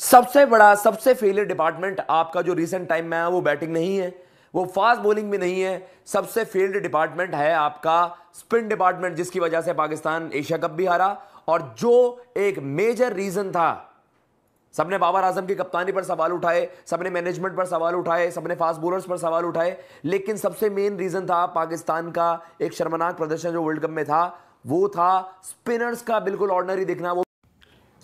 सबसे बड़ा सबसे फेलियर डिपार्टमेंट आपका जो रिसेंट टाइम में है वो बैटिंग नहीं है वो फास्ट बॉलिंग भी नहीं है सबसे फेल्ड डिपार्टमेंट है आपका स्पिन डिपार्टमेंट जिसकी वजह से पाकिस्तान एशिया कप भी हारा और जो एक मेजर रीजन था सबने बाबर आजम की कप्तानी पर सवाल उठाए सबने मैनेजमेंट पर सवाल उठाए सबने फास्ट बॉलर्स पर सवाल उठाए लेकिन सबसे मेन रीजन था पाकिस्तान का एक शर्मनाक प्रदर्शन जो वर्ल्ड कप में था वो था स्पिनर्स का बिल्कुल ऑर्डनरी दिखना वो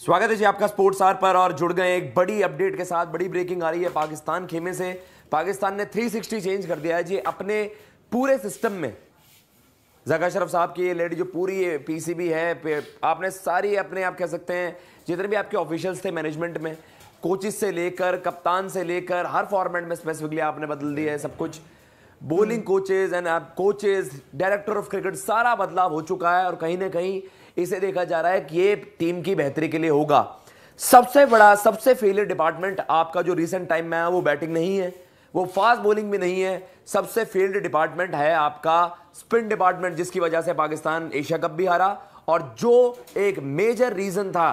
स्वागत है जी आपका स्पोर्ट्स आर पर और जुड़ गए एक बड़ी अपडेट के साथ बड़ी ब्रेकिंग आ रही है पाकिस्तान खेमे से पाकिस्तान ने 360 चेंज कर दिया है जी अपने पूरे सिस्टम में जगह शरफ साहब की ये लेडी जो पूरी पीसीबी है आपने सारी अपने आप कह सकते हैं जितने भी आपके ऑफिशियल्स थे मैनेजमेंट में कोचिस से लेकर कप्तान से लेकर हर फॉर्मेट में स्पेसिफिकली आपने बदल दिया है सब कुछ bowling coaches and coaches director of cricket सारा बदलाव हो चुका है और कहीं ना कहीं इसे देखा जा रहा है कि ये टीम की बेहतरी के लिए होगा सबसे बड़ा सबसे फेलियर डिपार्टमेंट आपका जो रिसेंट टाइम में है वो बैटिंग नहीं है वो फास्ट बॉलिंग भी नहीं है सबसे फेल्ड डिपार्टमेंट है आपका स्पिन डिपार्टमेंट जिसकी वजह से पाकिस्तान एशिया कप भी हारा और जो एक मेजर रीजन था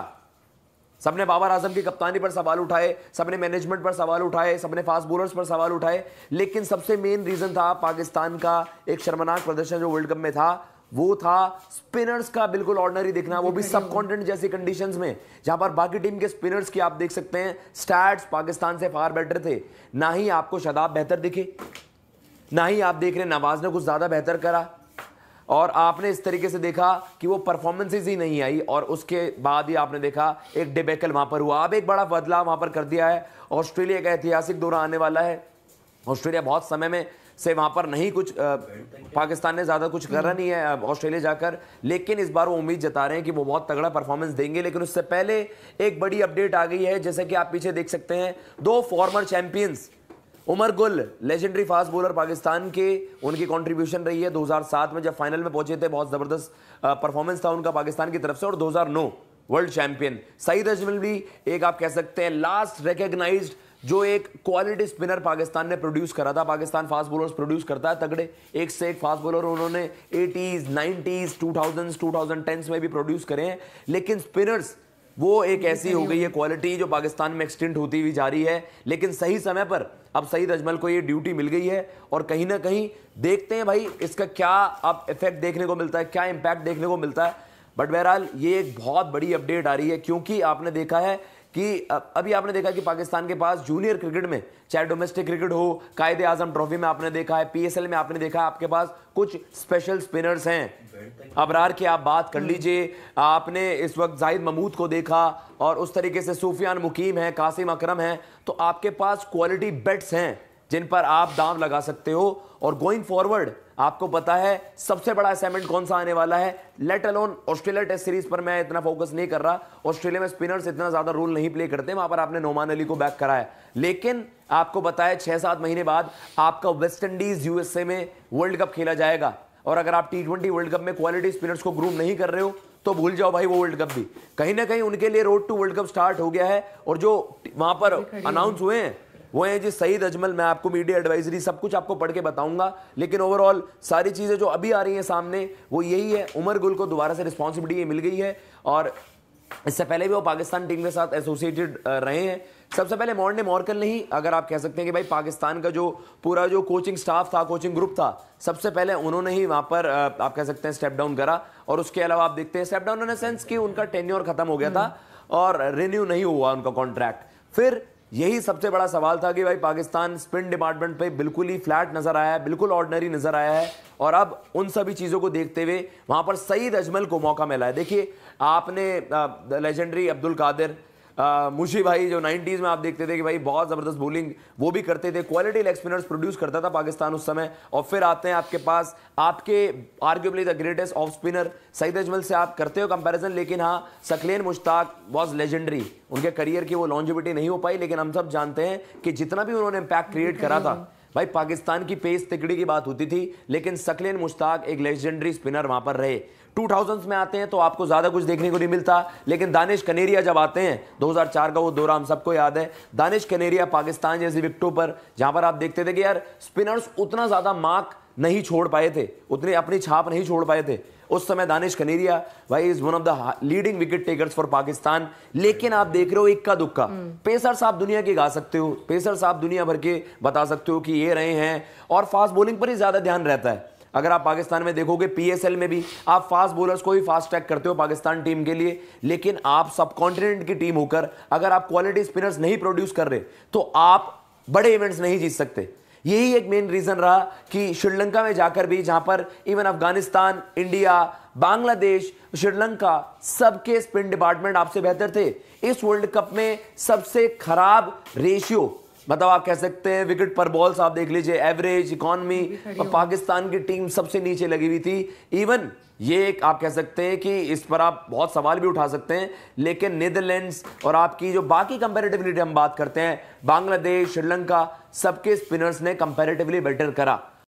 सबने बाबर आजम की कप्तानी पर सवाल उठाए सबने मैनेजमेंट पर सवाल उठाए सबने फास्ट बॉलर्स पर सवाल उठाए लेकिन सबसे मेन रीज़न था पाकिस्तान का एक शर्मनाक प्रदर्शन जो वर्ल्ड कप में था वो था स्पिनर्स का बिल्कुल ऑर्डनरी देखना वो भी सब कॉन्टिनेंट जैसी कंडीशंस में जहां पर बाकी टीम के स्पिनर्स की आप देख सकते हैं स्टैट्स पाकिस्तान से फार बेटर थे ना ही आपको शदाब बेहतर दिखे ना ही आप देख रहे नवाज ने कुछ ज़्यादा बेहतर करा और आपने इस तरीके से देखा कि वो परफॉर्मेंसेज ही नहीं आई और उसके बाद ही आपने देखा एक डिबेकल वहाँ पर हुआ अब एक बड़ा बदलाव वहाँ पर कर दिया है ऑस्ट्रेलिया का ऐतिहासिक दौरा आने वाला है ऑस्ट्रेलिया बहुत समय में से वहाँ पर नहीं कुछ आ, पाकिस्तान ने ज़्यादा कुछ करा नहीं है ऑस्ट्रेलिया जाकर लेकिन इस बार वो उम्मीद जता रहे हैं कि वो बहुत तगड़ा परफॉर्मेंस देंगे लेकिन उससे पहले एक बड़ी अपडेट आ गई है जैसे कि आप पीछे देख सकते हैं दो फॉर्मर चैंपियंस उमर गुल लेजेंडरी फास्ट बॉलर पाकिस्तान के उनकी कंट्रीब्यूशन रही है 2007 में जब फाइनल में पहुंचे थे बहुत ज़बरदस्त परफॉर्मेंस था उनका पाकिस्तान की तरफ से और 2009 वर्ल्ड चैंपियन सईद अजमल भी एक आप कह सकते हैं लास्ट रिकग्नाइज जो एक क्वालिटी स्पिनर पाकिस्तान ने प्रोड्यूस करा था पाकिस्तान फास्ट बोलर प्रोड्यूस करता है तगड़े एक से एक फास्ट बॉलर उन्होंने 80s 90s 2000s 2010s में भी प्रोड्यूस करे हैं लेकिन स्पिनर्स वो एक ऐसी हो गई है क्वालिटी जो पाकिस्तान में एक्सटेंड होती हुई जा रही है लेकिन सही समय पर अब सईद अजमल को ये ड्यूटी मिल गई है और कहीं ना कहीं देखते हैं भाई इसका क्या अब इफेक्ट देखने को मिलता है क्या इम्पैक्ट देखने को मिलता है बट बहरहाल ये एक बहुत बड़ी अपडेट आ रही है क्योंकि आपने देखा है कि अभी आपने देखा कि पाकिस्तान के पास जूनियर क्रिकेट में चाहे डोमेस्टिक क्रिकेट हो कायदे आजम ट्रॉफी में आपने देखा है पीएसएल में आपने देखा है आपके पास कुछ स्पेशल स्पिनर्स हैं अबरार की आप बात कर लीजिए आपने इस वक्त जाहिद महमूद को देखा और उस तरीके से सूफियान मुकीम है कासिम अकरम है तो आपके पास क्वालिटी बेट्स हैं जिन पर आप दाम लगा सकते हो और गोइंग फॉरवर्ड आपको पता है सबसे बड़ा असाइनमेंट कौन सा आने वाला है let alone Australia test series पर मैं इतना फोकस नहीं कर रहा ऑस्ट्रेलिया में स्पिनर्स इतना ज्यादा रोल नहीं प्ले करते वहां पर आपने नोमान अली को बैक कराया लेकिन आपको पता है छह सात महीने बाद आपका वेस्ट इंडीज यूएसए में वर्ल्ड कप खेला जाएगा और अगर आप टी ट्वेंटी वर्ल्ड कप में क्वालिटी स्पिनर्स को ग्रूम नहीं कर रहे हो तो भूल जाओ भाई वो वर्ल्ड कप भी कहीं ना कहीं उनके लिए road to world cup start हो गया है और जो वहां पर अनाउंस हुए हैं वो हैं जी सईद अजमल मैं आपको मीडिया एडवाइजरी सब कुछ आपको पढ़ के बताऊंगा लेकिन ओवरऑल सारी चीज़ें जो अभी आ रही हैं सामने वो यही है उमर गुल को दोबारा से रिस्पॉन्सिबिलिटी मिल गई है और इससे पहले भी वो पाकिस्तान टीम के साथ एसोसिएटेड रहे हैं सबसे पहले मॉर्ने मॉर्कल नहीं अगर आप कह सकते हैं कि भाई पाकिस्तान का जो पूरा जो कोचिंग स्टाफ था कोचिंग ग्रुप था सबसे पहले उन्होंने ही वहाँ पर आप कह सकते हैं स्टेप डाउन करा और उसके अलावा आप देखते हैं स्टेप डाउन इन सेंस कि उनका टेन्योर खत्म हो गया था और रिन्यू नहीं हुआ उनका कॉन्ट्रैक्ट फिर यही सबसे बड़ा सवाल था कि भाई पाकिस्तान स्पिन डिपार्टमेंट पे बिल्कुल ही फ्लैट नज़र आया है बिल्कुल ऑर्डनरी नज़र आया है और अब उन सभी चीज़ों को देखते हुए वहां पर सईद अजमल को मौका मिला है देखिए आपने लेजेंडरी अब्दुल कादिर मुशी भाई जो 90s में आप देखते थे कि भाई बहुत ज़बरदस्त बोलिंग वो भी करते थे क्वालिटी लेग स्पिनर्स प्रोड्यूस करता था पाकिस्तान उस समय और फिर आते हैं आपके पास आपके arguably the greatest of spinner Saeed Ajmal से आप करते हो कंपैरिजन लेकिन हाँ सकलेन मुश्ताक वॉज लेजेंडरी उनके करियर की वो लॉन्जिबिटी नहीं हो पाई लेकिन हम सब जानते हैं कि जितना भी उन्होंने इम्पैक्ट क्रिएट करा था भाई पाकिस्तान की पेस तिकड़ी की बात होती थी लेकिन सकलेन मुश्ताक एक लेजेंडरी स्पिनर वहां पर रहे टू थाउजेंड्स में आते हैं तो आपको ज़्यादा कुछ देखने को नहीं मिलता लेकिन दानिश कनेरिया जब आते हैं 2004 का वो दौरा हम सबको याद है दानिश कनेरिया पाकिस्तान जैसी विकटों पर जहाँ पर आप देखते थे कि यार स्पिनर्स उतना ज़्यादा मार्क नहीं छोड़ पाए थे उतने अपनी छाप नहीं छोड़ पाए थे उस समय दानिश कनेरिया भाई is one of the leading wicket takers for Pakistan लेकिन आप देख रहे हो इक्का दुक्का हम्म। पेसर्स आप दुनिया के गा सकते हो पेसर्स आप दुनिया भर के बता सकते हो कि ये रहे हैं और फास्ट बॉलिंग पर ही ज्यादा ध्यान रहता है अगर आप पाकिस्तान में देखोगे पीएसएल में भी आप फास्ट बॉलर्स को ही फास्ट ट्रैक करते हो पाकिस्तान टीम के लिए लेकिन आप सब कॉन्टिनेंट की टीम होकर अगर आप क्वालिटी स्पिनर्स नहीं प्रोड्यूस कर रहे तो आप बड़े इवेंट्स नहीं जीत सकते यही एक मेन रीज़न रहा कि श्रीलंका में जाकर भी जहां पर इवन अफगानिस्तान इंडिया बांग्लादेश श्रीलंका सबके स्पिन डिपार्टमेंट आपसे बेहतर थे इस वर्ल्ड कप में सबसे खराब रेशियो मतलब आप कह सकते हैं विकेट पर बॉल्स आप देख लीजिए एवरेज इकोनमी पाकिस्तान की टीम सबसे नीचे लगी हुई थी इवन ये एक आप कह सकते हैं कि इस पर आप बहुत सवाल भी उठा सकते हैं लेकिन नीदरलैंड्स और आपकी जो बाकी कंपेरेटिवली हम बात करते हैं बांग्लादेश श्रीलंका सबके स्पिनर्स ने कंपेरेटिवली बेटर करा